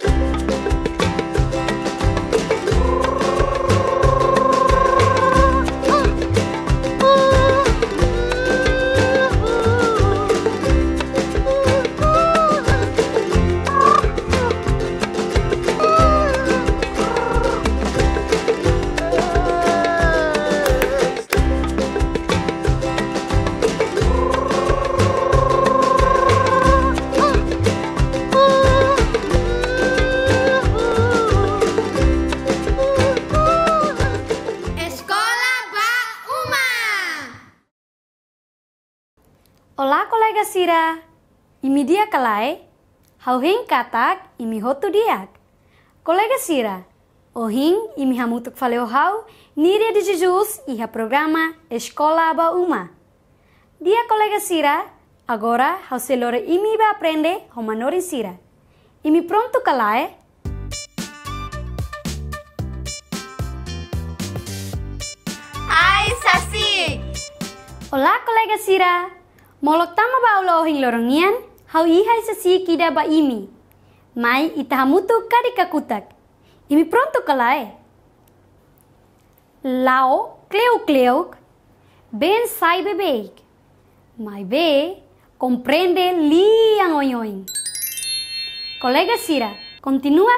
Thank you. kalai, hauhing katak imi hotu diak. kolega sira, ohing imi hamutuk faleo hau, níria di jujus iha programa eskola Aba Uma. Dia kolega sira, agora hau selore imi ba aprende homanori sira. Imi pronto kalai, Olá, colega sira, Molok tama ba ulo ohing lorongian? Hau ihai sasi kida ba imi. Mai itahamutu kari kakutak, Imi pronto kalae. Lao kleo cleu. Ben sai bebeik. Mai be comprende liang oyoin. Kolega Sira, continua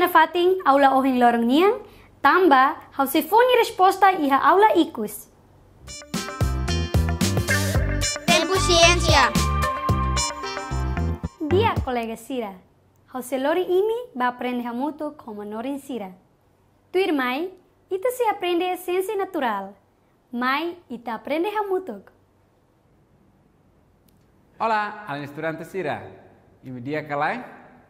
na fatin aula ohin lorong niang, tamba hau foni resposta iha aula ikus. Tempo ciência. Dia kolega Sira. Jose lori ini ba aprende muito como norin Sira. Tu irmã, ita se aprende a natural. Mai, ita aprende muito. Hola, alan estudante Sira. Imi dia kalai,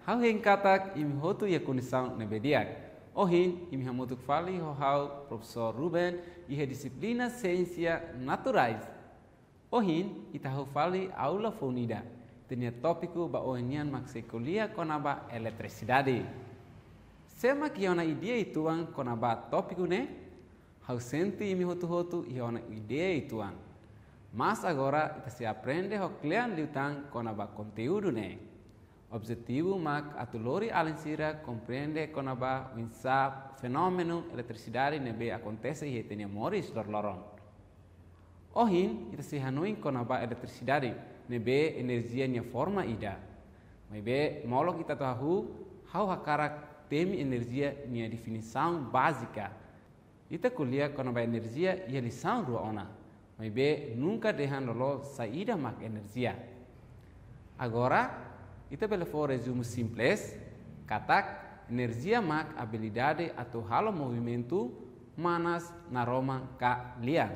hau hin katak imi hotu yakunisaun nebediak. Ohin, imi hamutuk fali hau Profesor Ruben ihe disciplina naturalis, naturais. Ohin, ita fali aula fonida tinha tópico ba oinian maxiculia conaba eletricidade. Sema que ona ideia ituan conaba tópico né? Ausente e mi hotu e ona ideia ituan. Mas agora se aprende o clean liutan conaba conteúdo né? Objetivo mak atulori alinsira compreende conaba winsa fenômeno eletricidade nebe acontece e tenha moris dor lorong. Ohin ita sih hanuin kona ba eletricidade, nebe energia nya forma ida. Mebe molok kita tahu hau hakara temi energia nya definição básica. Ita kuliah kona ba energia ia lição rua ona. Mebe nunca dehan lolo ida mak energia. Agora, ita bela for resume simples, katak energia mak abilidade atau halo movimento manas naroma, ka liang.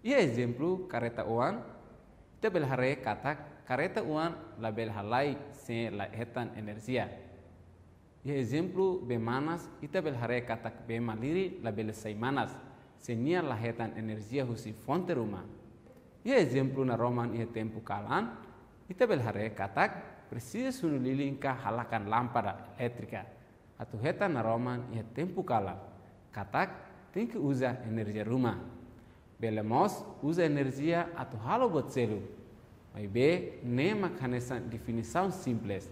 Ia, exemplo, kareta uan, tebel hare kata kareta uan label halai se la hetan energia. E exemplo, bemanas, itabel hare kata bemaliri label saimanas, senia la hetan energia husi fonte rumah. Ia, exemplu na roman e tempu kalan, itabel hare kata precisa sunulilinka halakan lampara elektrika. atau hetan na roman e tempu kalan. Katak tem que energia rumah. Belemos usa energia atuhalo botzelu. Mai be nema kanesa definisau simples.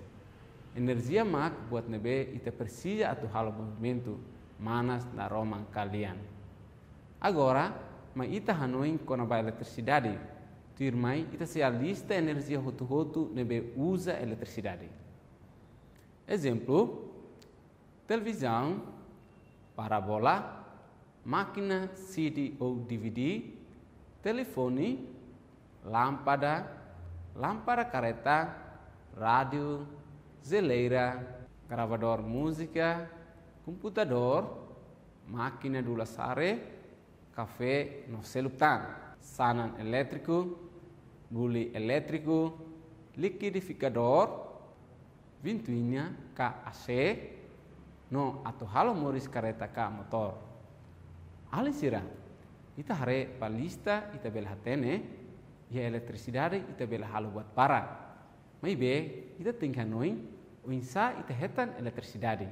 Energia mak buat nebe ite persija atau halo movimentu manas na roman kalian. Agora, mai ita hanoin konaba eletricidade. Tirmai ita se a lista energia hotu rotu nebe usa eletricidade. Exemplo, televisão, parábola, Makina CD ou DVD, teleponi, lampada, lampara careta, radio, zelera, gravador musika, computador, makina do laçare, café no celular, sanan elétrico, buli elétrico, liquidificador, vintuinya KAC, no atau halo moris careta ka motor ita itahare palista, itabel hatene, ia ita itabel halu buat para. Mai be, ita tingka noin, uinsa ita hetan elektrisidade.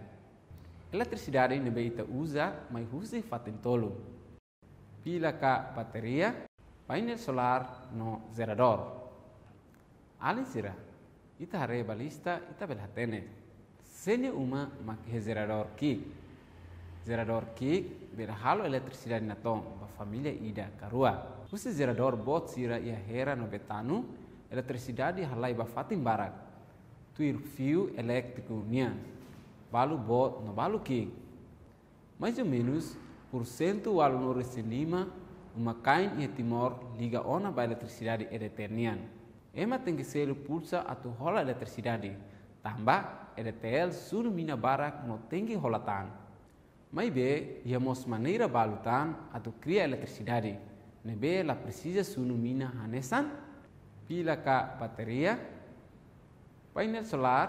Eletricidade nebe ita uza mai huse tolu. Pila ka bateria, panel solar no zerador. ita itahare balista, itabel hatene. Sene uma mak zerador ki zerador ki berhalo halo eletricidade na tong ba familia ida karua usi zerador bot sira ia hera no betanu halai ba fatim barak tuir fiu elektriku nia balu bot no balu ki mais ou menos por cento walu no lima uma kain ia timor liga ona ba eletricidade eternian ema tem que ser pulsa a tu rola eletricidade tamba EDTL sur mina barak no tem que ia ya mos maneira balutan atau kria cria electricidade. Nebe la precisa su numina hanesan, pila ka bateria, panel solar,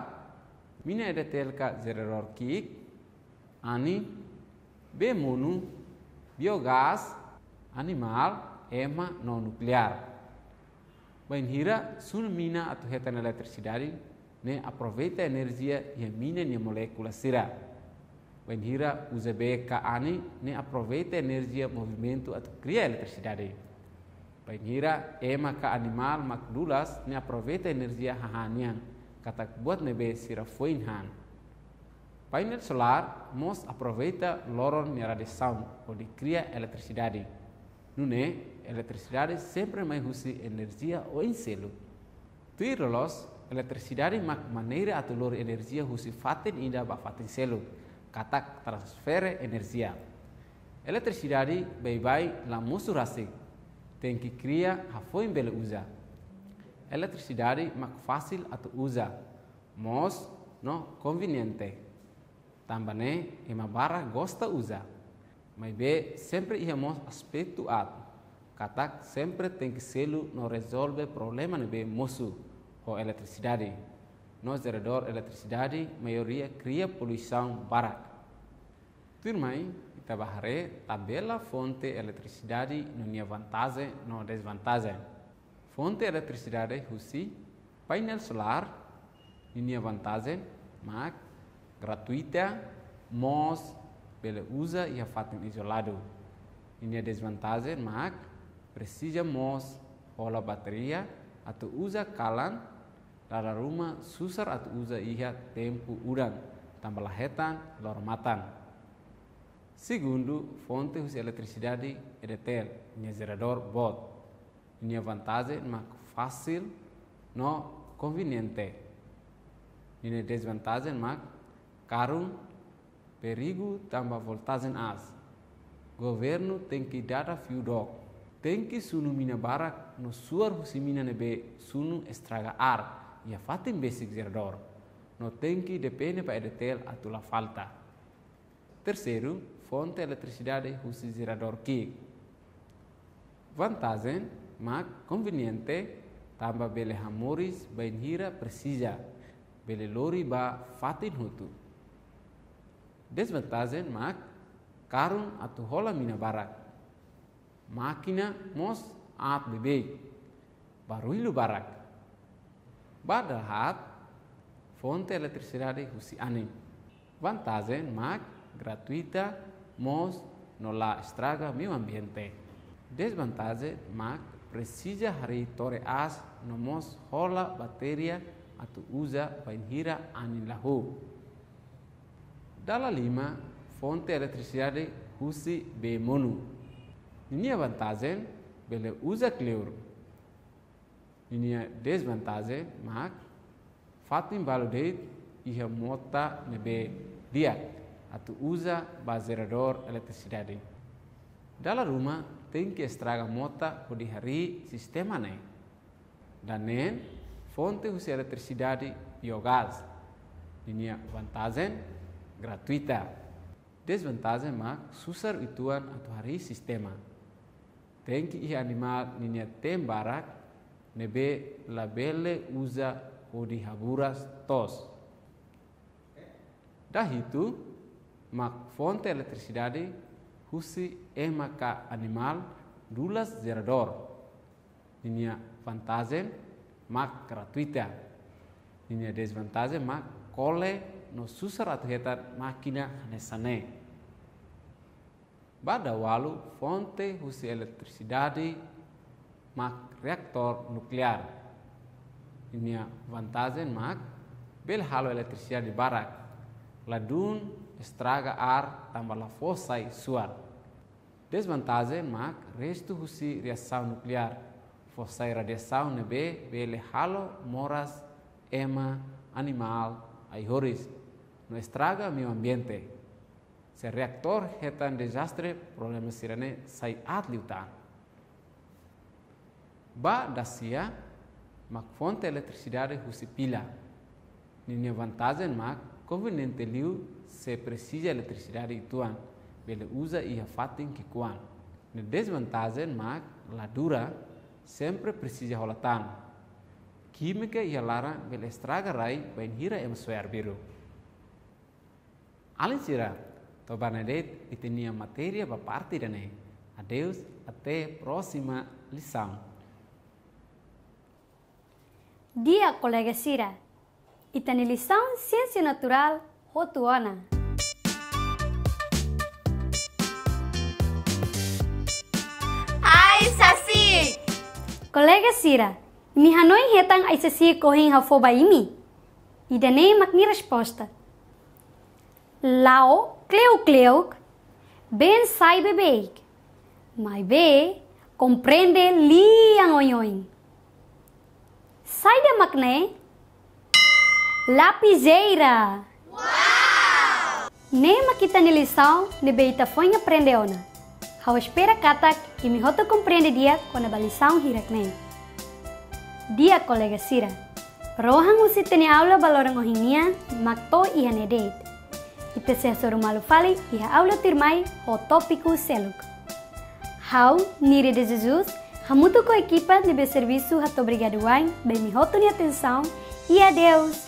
mina edetel ka zereror kik, ani, be monu, biogas animal, ema non nuclear. Bain hira sun mina atu hetan elektrisidari ne aproveita energia ia ya mina e molekula molécula hira usa bem ani ne aproveita energia movimento at cria eletricidade. Banheira ema ka animal mak dulas ne aproveita energia hahanian kata buat nebe be foin han. Painel solar mos aproveita loron ne radiação di cria eletricidade. Nune eletricidade sempre mai husi energia ou inselo. Tuirolos eletricidade mak maneira atulor energia husi fatin inda ba fatin selu katak transfer energia. Eletricidade bem vai la musurasse. Tem que cria a foi bele usa. Eletricidade mak fasil atau usa. Mos no conveniente. Tambane ema barra gosta usa. Mai be sempre mos aspecto at. Katak sempre tem que no resolve problema ne be mosu ho eletricidade. nós gerador eletricidade, maioria cria poluição barata. Turmai, itabahare tabela fonte eletricidade não é vantagem, é desvantagem. Fonte eletricidade husi painel solar não é vantagem, mas gratuita, mas bele usa e a isolado. isolado. é desvantagem, mas precisa mos ola bateria atau usa kalan lara rumah susar atau uza iha tempu udang tambah hetan lor matan segundo fonte hus elektrisidade edetel, de nia bot nia vantaze mak fasil no conveniente nia desvantaze mak karung perigu tambah voltazen as governo tem que dar a fio sunu mina barak no suar husi mina nebe sunu estraga ar ya fatin basic zerdor no tenki depende pa edetel atula falta terceiro fonte eletricidade husi zerador ki vantagem mak conveniente tamba bele bain bainhira presija bele lori ba fatin hutu desvantagem mak karun atu hola mina barak makina mos at bebek baru ilu barak بعدها عاد fonte eletricidade husi anem. Vantaze mak gratuita mos no la estraga meio ambiente. Desvantaze mag precisa hari tore as no hola bateria atu uza hira anin lahu. Dalla lima fonte eletricidade husi bemonu. Ini vantaze bele uza cleuro. Inia minha mak mas fato iha ia mota nebe dia atau usa bazerador eletricidade. Dala rumah tem que estraga mota por hari sistema né. Dan fonte usa eletricidade biogas. E minha vantagem gratuita. Desvantagem mak susar ituan atau hari sistema. Tem que animal ninia tem barak nebe labele uza hodi haburas tos. Dah itu mak fonte elektrisidade husi emaka animal dulas zerador. Ninia fantazen mak gratuita. Ninia desvantagem mak kole no susar atau hetar makina hanesane. Bada walu fonte husi elektrisidade mak reaktor nuklear ini vantazen mak bel halo elektrisia di barak ladun, estraga ar tambah la fosai suar Desvantazen mak restu husi reação nuklear. Fosai radiasau nebe bele halo moras ema animal horis. no estraga mi ambiente se reaktor hetan desastre problema sirene sai atliutan Ba dasia mak fonte elektrisidade husi pila ninha e vantagem mak conveniente liu se precisa elektrisidade ituan bele usa ia fatin ki kuan ne desvantagem mak dura sempre precisa holatan kimike ia lara bele estraga rai ben hira em suer biru alin sira to banadet itenia materia ba parti dane adeus até próxima lição Dia colega Sira. Itani lição Ciência Natural Rotuana. Ai Saci! Colega Sira, me hanoi retan ai Saci correm rafoba imi? E danei magni resposta. Lao cleu cleu bem sai bebeik. Mas bem compreende lian Sai da máquina. Lapiseira. Uau! Nema kita ni lição, ne beita foi aprendeu na. Ao espera katak e mi rota compreende dia quando a lição hirak Dia colega sira. Rohan usi tene aula balorang ohinia makto iha ne date. Ite sesoru malu fali iha aula tirmai ho tópico seluk. How, nire de Jesus Ramuto com a equipa de serviço, muito obrigado, bem vindo e atenção e adeus!